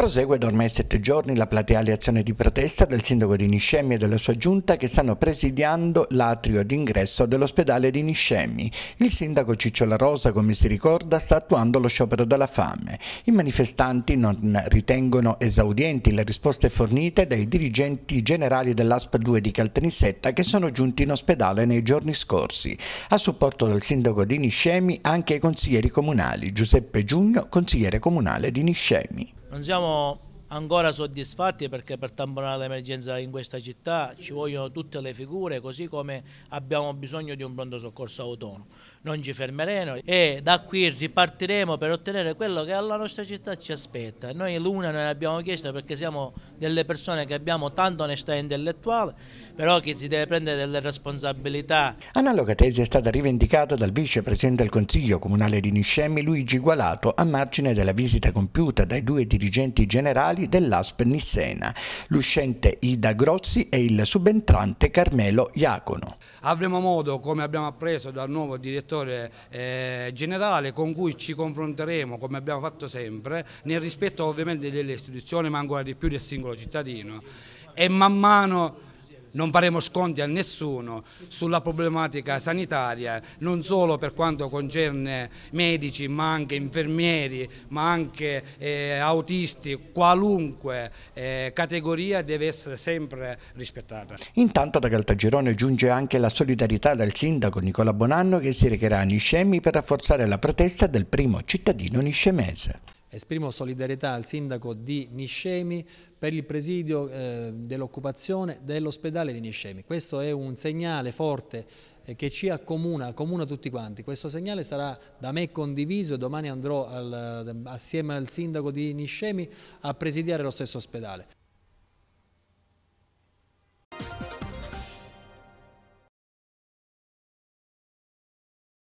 Prosegue da ormai sette giorni la plateale azione di protesta del sindaco di Niscemi e della sua giunta che stanno presidiando l'atrio d'ingresso dell'ospedale di Niscemi. Il sindaco Cicciola Rosa, come si ricorda, sta attuando lo sciopero della fame. I manifestanti non ritengono esaudienti le risposte fornite dai dirigenti generali dell'ASP 2 di Caltanissetta che sono giunti in ospedale nei giorni scorsi. A supporto del sindaco di Niscemi anche i consiglieri comunali, Giuseppe Giugno, consigliere comunale di Niscemi non siamo ancora soddisfatti perché per tamponare l'emergenza in questa città ci vogliono tutte le figure così come abbiamo bisogno di un pronto soccorso autonomo. Non ci fermeremo e da qui ripartiremo per ottenere quello che alla nostra città ci aspetta. Noi l'una non l'abbiamo chiesta perché siamo delle persone che abbiamo tanta onestà intellettuale però che si deve prendere delle responsabilità. Analoga tesi è stata rivendicata dal vicepresidente del Consiglio Comunale di Niscemi Luigi Gualato a margine della visita compiuta dai due dirigenti generali titolari dell'Asp Nissena, l'uscente Ida Grozzi e il subentrante Carmelo Iacono. Avremo modo, come abbiamo appreso dal nuovo direttore eh, generale, con cui ci confronteremo, come abbiamo fatto sempre, nel rispetto ovviamente delle istituzioni, ma ancora di più del singolo cittadino. E man mano non faremo sconti a nessuno sulla problematica sanitaria, non solo per quanto concerne medici, ma anche infermieri, ma anche eh, autisti, qualunque eh, categoria deve essere sempre rispettata. Intanto da Caltagirone giunge anche la solidarietà del sindaco Nicola Bonanno che si recherà a Niscemi per rafforzare la protesta del primo cittadino niscemese. Esprimo solidarietà al sindaco di Niscemi per il presidio eh, dell'occupazione dell'ospedale di Niscemi. Questo è un segnale forte eh, che ci accomuna, accomuna tutti quanti. Questo segnale sarà da me condiviso e domani andrò al, eh, assieme al sindaco di Niscemi a presidiare lo stesso ospedale.